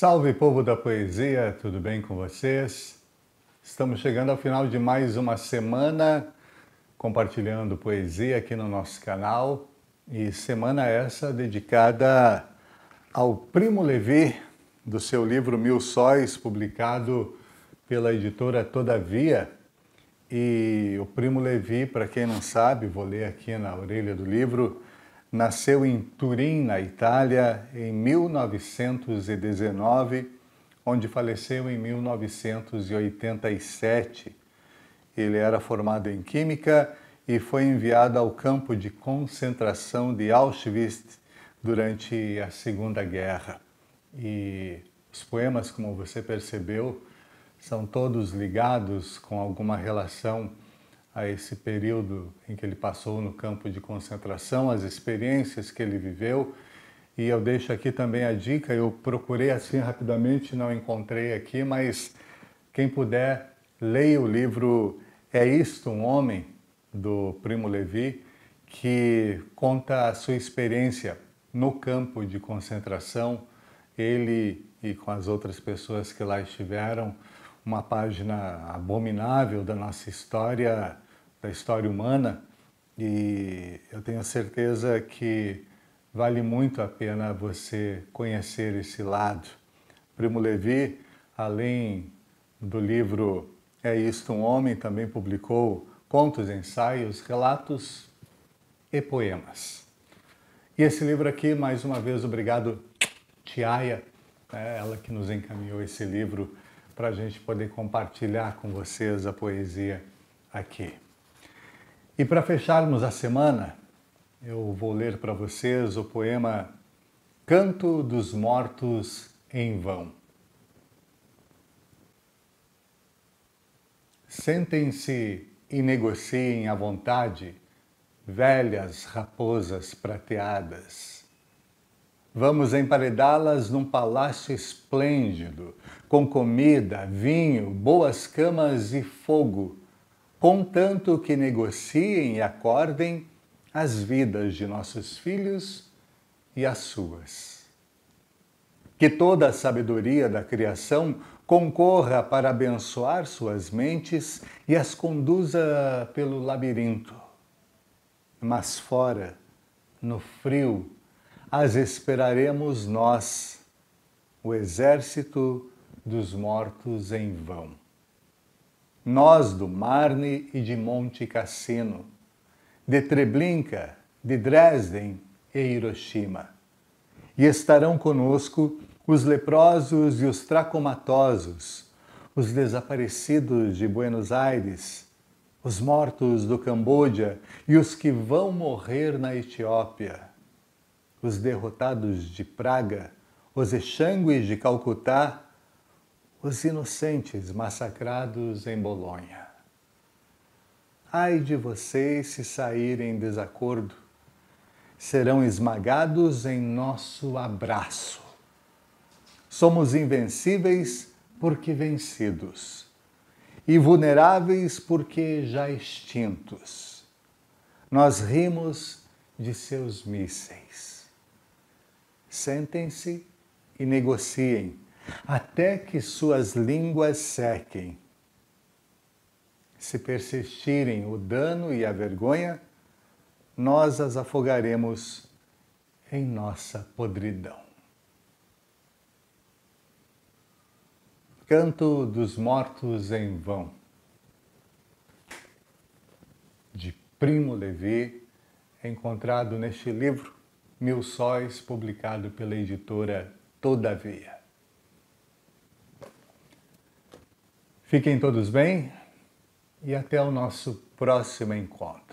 Salve povo da poesia, tudo bem com vocês? Estamos chegando ao final de mais uma semana compartilhando poesia aqui no nosso canal e semana essa dedicada ao Primo Levi, do seu livro Mil Sóis, publicado pela editora Todavia. E o Primo Levi, para quem não sabe, vou ler aqui na orelha do livro, nasceu em Turim, na Itália, em 1919, onde faleceu em 1987. Ele era formado em Química e foi enviado ao campo de concentração de Auschwitz durante a Segunda Guerra. E os poemas, como você percebeu, são todos ligados com alguma relação a esse período em que ele passou no campo de concentração, as experiências que ele viveu. E eu deixo aqui também a dica, eu procurei assim rapidamente, não encontrei aqui, mas quem puder, leia o livro É Isto um Homem, do Primo Levi, que conta a sua experiência no campo de concentração, ele e com as outras pessoas que lá estiveram uma página abominável da nossa história, da história humana, e eu tenho certeza que vale muito a pena você conhecer esse lado. Primo Levi, além do livro É Isto um Homem, também publicou contos, ensaios, relatos e poemas. E esse livro aqui, mais uma vez, obrigado, Tiaia, né, ela que nos encaminhou esse livro para a gente poder compartilhar com vocês a poesia aqui. E para fecharmos a semana, eu vou ler para vocês o poema Canto dos Mortos em Vão. Sentem-se e negociem à vontade, velhas raposas prateadas. Vamos emparedá-las num palácio esplêndido, com comida, vinho, boas camas e fogo, contanto que negociem e acordem as vidas de nossos filhos e as suas. Que toda a sabedoria da criação concorra para abençoar suas mentes e as conduza pelo labirinto. Mas fora, no frio, as esperaremos nós, o exército dos mortos em vão. Nós do Marne e de Monte Cassino, de Treblinka, de Dresden e Hiroshima. E estarão conosco os leprosos e os tracomatosos, os desaparecidos de Buenos Aires, os mortos do Camboja e os que vão morrer na Etiópia os derrotados de Praga, os exangues de Calcutá, os inocentes massacrados em Bolonha. Ai de vocês se saírem em desacordo, serão esmagados em nosso abraço. Somos invencíveis porque vencidos, e vulneráveis porque já extintos. Nós rimos de seus mísseis. Sentem-se e negociem, até que suas línguas sequem. Se persistirem o dano e a vergonha, nós as afogaremos em nossa podridão. Canto dos Mortos em Vão, de Primo Levi, encontrado neste livro Mil Sóis, publicado pela editora Todavia. Fiquem todos bem e até o nosso próximo encontro.